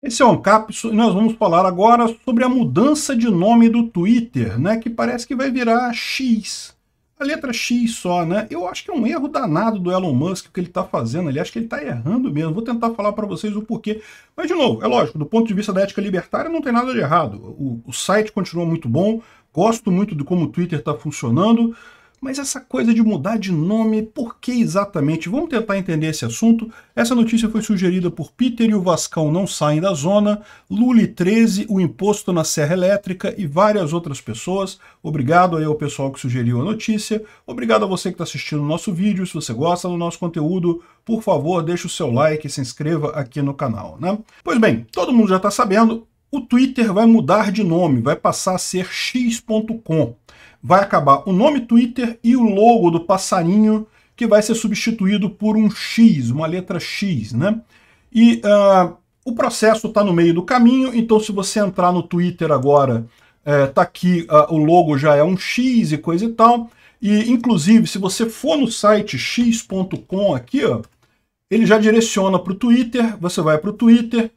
Esse é um capso e nós vamos falar agora sobre a mudança de nome do Twitter, né, que parece que vai virar X. A letra X só, né? Eu acho que é um erro danado do Elon Musk o que ele está fazendo ali. Acho que ele está errando mesmo. Vou tentar falar para vocês o porquê. Mas, de novo, é lógico, do ponto de vista da ética libertária, não tem nada de errado. O, o site continua muito bom. Gosto muito de como o Twitter está funcionando. Mas essa coisa de mudar de nome, por que exatamente? Vamos tentar entender esse assunto. Essa notícia foi sugerida por Peter e o Vascão não saem da zona, Luli 13, o imposto na Serra Elétrica e várias outras pessoas. Obrigado aí ao pessoal que sugeriu a notícia. Obrigado a você que está assistindo o nosso vídeo. Se você gosta do nosso conteúdo, por favor, deixe o seu like e se inscreva aqui no canal, né? Pois bem, todo mundo já está sabendo, o Twitter vai mudar de nome, vai passar a ser x.com. Vai acabar o nome Twitter e o logo do passarinho, que vai ser substituído por um X, uma letra X, né? E uh, o processo está no meio do caminho, então se você entrar no Twitter agora, está é, aqui uh, o logo já é um X e coisa e tal. E, inclusive, se você for no site x.com aqui, ó, ele já direciona para o Twitter, você vai para o Twitter,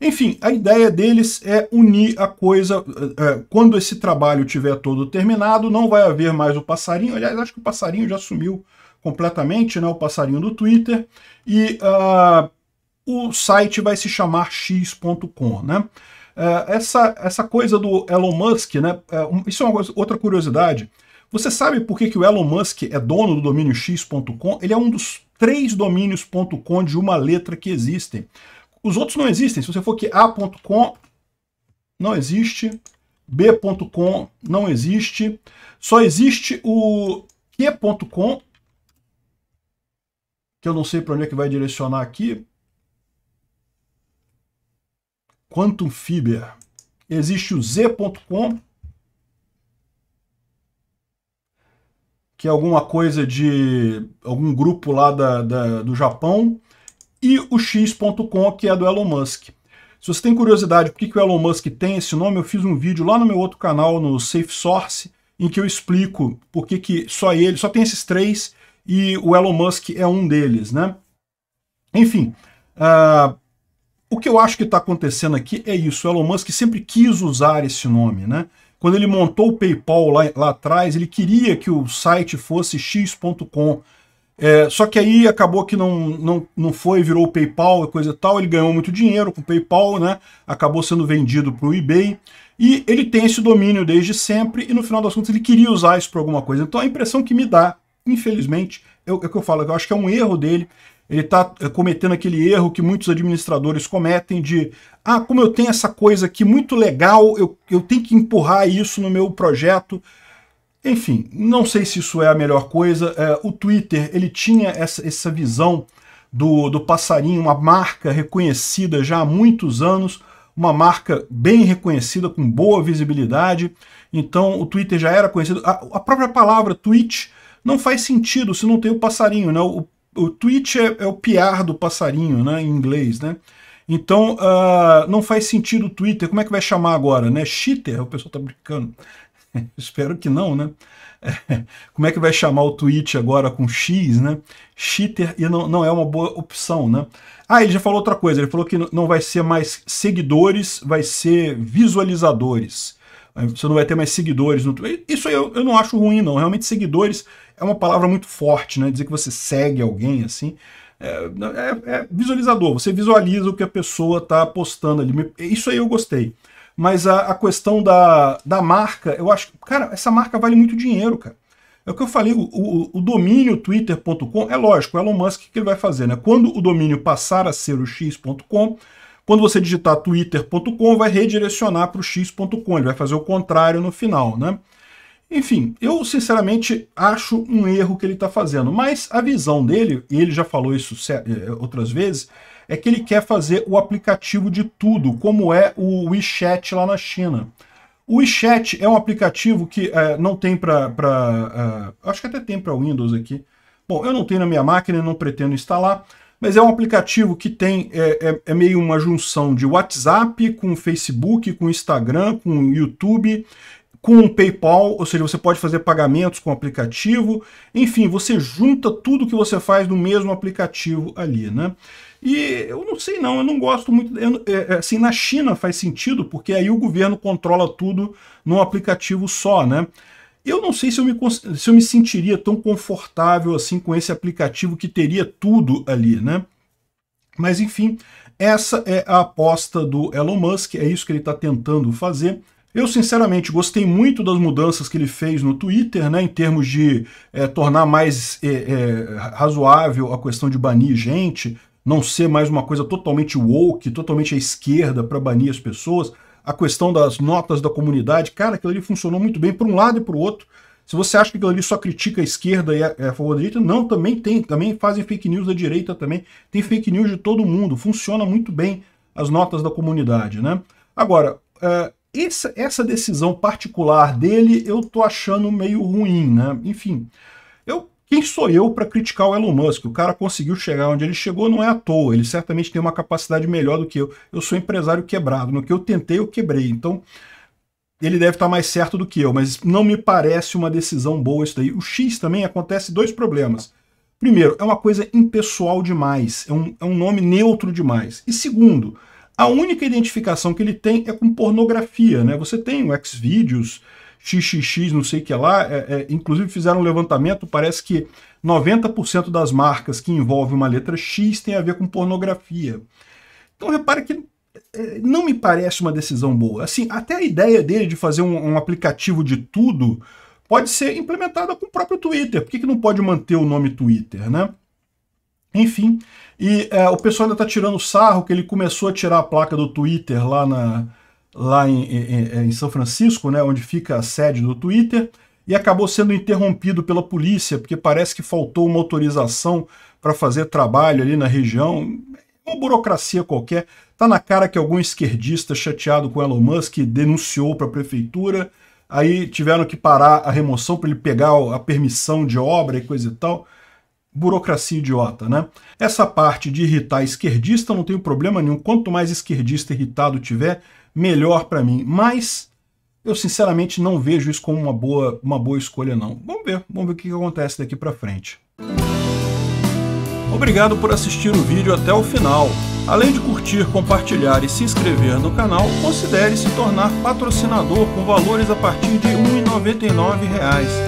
enfim, a ideia deles é unir a coisa. É, é, quando esse trabalho tiver todo terminado, não vai haver mais o passarinho. Aliás, acho que o passarinho já sumiu completamente, né? O passarinho do Twitter. E uh, o site vai se chamar x.com, né? Uh, essa, essa coisa do Elon Musk, né? Uh, isso é uma coisa, outra curiosidade. Você sabe por que, que o Elon Musk é dono do domínio x.com? Ele é um dos três domínios.com de uma letra que existem os outros não existem. Se você for que A.com não existe, B.com não existe, só existe o Q.com, que eu não sei para onde é que vai direcionar aqui. Quantum Fiber. Existe o Z.com, que é alguma coisa de algum grupo lá da, da, do Japão e o X.com, que é do Elon Musk. Se você tem curiosidade por que, que o Elon Musk tem esse nome, eu fiz um vídeo lá no meu outro canal, no Safe Source, em que eu explico por que, que só ele, só tem esses três e o Elon Musk é um deles, né? Enfim, uh, o que eu acho que está acontecendo aqui é isso. O Elon Musk sempre quis usar esse nome, né? Quando ele montou o PayPal lá, lá atrás, ele queria que o site fosse x.com, é, só que aí acabou que não, não, não foi, virou o PayPal e coisa e tal. Ele ganhou muito dinheiro com o PayPal, né? Acabou sendo vendido para o eBay. E ele tem esse domínio desde sempre e no final das contas ele queria usar isso para alguma coisa. Então a impressão que me dá, infelizmente, é, é o que eu falo, eu acho que é um erro dele. Ele está é, cometendo aquele erro que muitos administradores cometem de ah, como eu tenho essa coisa aqui muito legal, eu, eu tenho que empurrar isso no meu projeto enfim, não sei se isso é a melhor coisa. É, o Twitter ele tinha essa, essa visão do, do passarinho, uma marca reconhecida já há muitos anos, uma marca bem reconhecida, com boa visibilidade. Então o Twitter já era conhecido. A, a própria palavra tweet não faz sentido se não tem o passarinho. Né? O, o tweet é, é o piar do passarinho né? em inglês. Né? Então, uh, não faz sentido o Twitter. Como é que vai chamar agora, né? Cheater? O pessoal está brincando. Espero que não, né? É. Como é que vai chamar o tweet agora com X, né? Cheater e não, não é uma boa opção, né? Ah, ele já falou outra coisa, ele falou que não vai ser mais seguidores, vai ser visualizadores. Você não vai ter mais seguidores no Twitter. Isso eu, eu não acho ruim, não. Realmente, seguidores é uma palavra muito forte, né? Dizer que você segue alguém, assim, é, é, é visualizador. Você visualiza o que a pessoa está postando ali. Isso aí eu gostei. Mas a, a questão da, da marca, eu acho. Cara, essa marca vale muito dinheiro, cara. É o que eu falei, o, o, o domínio twitter.com, é lógico, o Elon Musk que ele vai fazer, né? Quando o domínio passar a ser o x.com, quando você digitar twitter.com, vai redirecionar para o x.com, ele vai fazer o contrário no final, né? Enfim, eu sinceramente acho um erro que ele está fazendo, mas a visão dele, e ele já falou isso eh, outras vezes, é que ele quer fazer o aplicativo de tudo, como é o WeChat lá na China. O WeChat é um aplicativo que é, não tem para. É, acho que até tem para Windows aqui. Bom, eu não tenho na minha máquina, não pretendo instalar, mas é um aplicativo que tem. É, é, é meio uma junção de WhatsApp com Facebook, com Instagram, com YouTube com o PayPal, ou seja, você pode fazer pagamentos com o aplicativo, enfim, você junta tudo que você faz no mesmo aplicativo ali, né? E eu não sei não, eu não gosto muito, eu, é, é, assim, na China faz sentido, porque aí o governo controla tudo num aplicativo só, né? Eu não sei se eu, me, se eu me sentiria tão confortável assim com esse aplicativo que teria tudo ali, né? Mas enfim, essa é a aposta do Elon Musk, é isso que ele está tentando fazer, eu, sinceramente, gostei muito das mudanças que ele fez no Twitter, né, em termos de é, tornar mais é, é, razoável a questão de banir gente, não ser mais uma coisa totalmente woke, totalmente à esquerda para banir as pessoas. A questão das notas da comunidade, cara, aquilo ali funcionou muito bem para um lado e para o outro. Se você acha que aquilo ali só critica a esquerda e a, a favor da direita, não, também tem, também fazem fake news da direita também, tem fake news de todo mundo, funciona muito bem as notas da comunidade, né? Agora, é, essa, essa decisão particular dele eu tô achando meio ruim, né? Enfim, eu quem sou eu para criticar o Elon Musk? O cara conseguiu chegar onde ele chegou, não é à toa. Ele certamente tem uma capacidade melhor do que eu. Eu sou empresário quebrado. No que eu tentei, eu quebrei. Então, ele deve estar tá mais certo do que eu, mas não me parece uma decisão boa isso daí. O X também acontece dois problemas. Primeiro, é uma coisa impessoal demais, é um, é um nome neutro demais. E segundo, a única identificação que ele tem é com pornografia, né? Você tem o Xvideos, XXX, não sei o que lá, é, é, inclusive fizeram um levantamento, parece que 90% das marcas que envolvem uma letra X tem a ver com pornografia. Então repare que é, não me parece uma decisão boa. Assim, até a ideia dele de fazer um, um aplicativo de tudo pode ser implementada com o próprio Twitter. Por que, que não pode manter o nome Twitter, né? Enfim, e é, o pessoal ainda está tirando sarro que ele começou a tirar a placa do Twitter lá, na, lá em, em, é, em, São Francisco, né, onde fica a sede do Twitter, e acabou sendo interrompido pela polícia, porque parece que faltou uma autorização para fazer trabalho ali na região. Uma burocracia qualquer. Tá na cara que algum esquerdista chateado com Elon Musk denunciou para a prefeitura, aí tiveram que parar a remoção para ele pegar a permissão de obra e coisa e tal burocracia idiota, né? Essa parte de irritar esquerdista não tem problema nenhum. Quanto mais esquerdista irritado tiver, melhor para mim. Mas eu sinceramente não vejo isso como uma boa, uma boa escolha não. Vamos ver, vamos ver o que acontece daqui para frente. Obrigado por assistir o vídeo até o final. Além de curtir, compartilhar e se inscrever no canal, considere se tornar patrocinador com valores a partir de R$ 1,99